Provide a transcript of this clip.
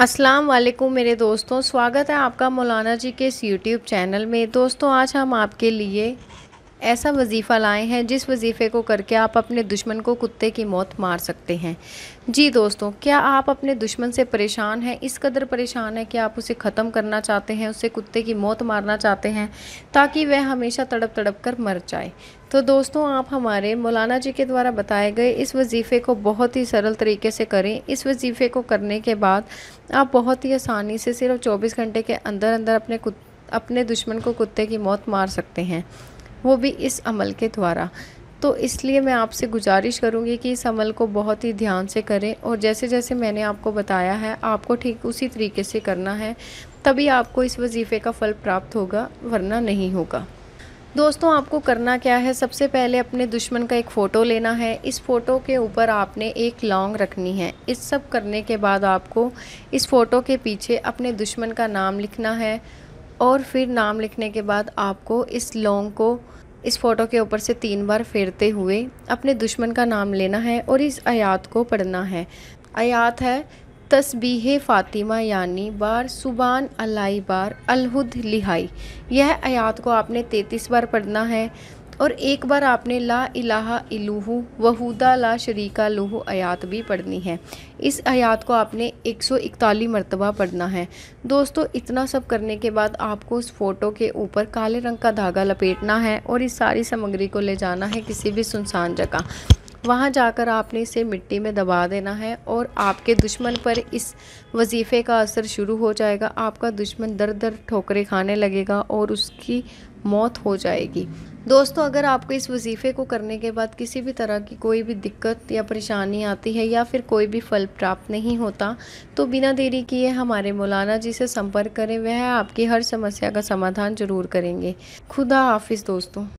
अस्सलाम वालेकुम मेरे दोस्तों स्वागत है आपका मौलाना जी के इस यूट्यूब चैनल में दोस्तों आज हम आपके लिए ऐसा वजीफ़ा लाए हैं जिस वजीफ़े को करके आप अपने दुश्मन को कुत्ते की मौत मार सकते हैं जी दोस्तों क्या आप अपने दुश्मन से परेशान हैं इस कदर परेशान है कि आप उसे ख़त्म करना चाहते हैं उसे कुत्ते की मौत मारना चाहते हैं ताकि वह हमेशा तड़प तड़प कर मर जाए तो दोस्तों आप हमारे मौलाना जी के द्वारा बताए गए इस वजीफ़े को बहुत ही सरल तरीके से करें इस वजीफ़े को करने के बाद आप बहुत ही आसानी से सिर्फ चौबीस घंटे के अंदर अंदर अपने अपने दुश्मन को कुत्ते की मौत मार सकते हैं वो भी इस अमल के द्वारा तो इसलिए मैं आपसे गुजारिश करूंगी कि इस अमल को बहुत ही ध्यान से करें और जैसे जैसे मैंने आपको बताया है आपको ठीक उसी तरीके से करना है तभी आपको इस वजीफ़े का फल प्राप्त होगा वरना नहीं होगा दोस्तों आपको करना क्या है सबसे पहले अपने दुश्मन का एक फ़ोटो लेना है इस फ़ोटो के ऊपर आपने एक लौंग रखनी है इस सब करने के बाद आपको इस फ़ोटो के पीछे अपने दुश्मन का नाम लिखना है और फिर नाम लिखने के बाद आपको इस लॉन्ग को इस फ़ोटो के ऊपर से तीन बार फेरते हुए अपने दुश्मन का नाम लेना है और इस आयात को पढ़ना है आयात है तस्बीह फ़ातिमा यानी बार सुबान अलाई बार अलहुद लिहाई यह आयात को आपने तैतीस बार पढ़ना है और एक बार आपने ला इलाहा इलूहू वहूदा ला शरीका लूहू आयात भी पढ़नी है इस आयात को आपने 141 मरतबा पढ़ना है दोस्तों इतना सब करने के बाद आपको उस फ़ोटो के ऊपर काले रंग का धागा लपेटना है और इस सारी सामग्री को ले जाना है किसी भी सुनसान जगह वहाँ जाकर आपने इसे मिट्टी में दबा देना है और आपके दुश्मन पर इस वजीफ़े का असर शुरू हो जाएगा आपका दुश्मन दर दर ठोकरें खाने लगेगा और उसकी मौत हो जाएगी दोस्तों अगर आपको इस वजीफ़े को करने के बाद किसी भी तरह की कोई भी दिक्कत या परेशानी आती है या फिर कोई भी फल प्राप्त नहीं होता तो बिना देरी किए हमारे मौलाना जी से संपर्क करें वह आपकी हर समस्या का समाधान ज़रूर करेंगे खुदा हाफिज़ दोस्तों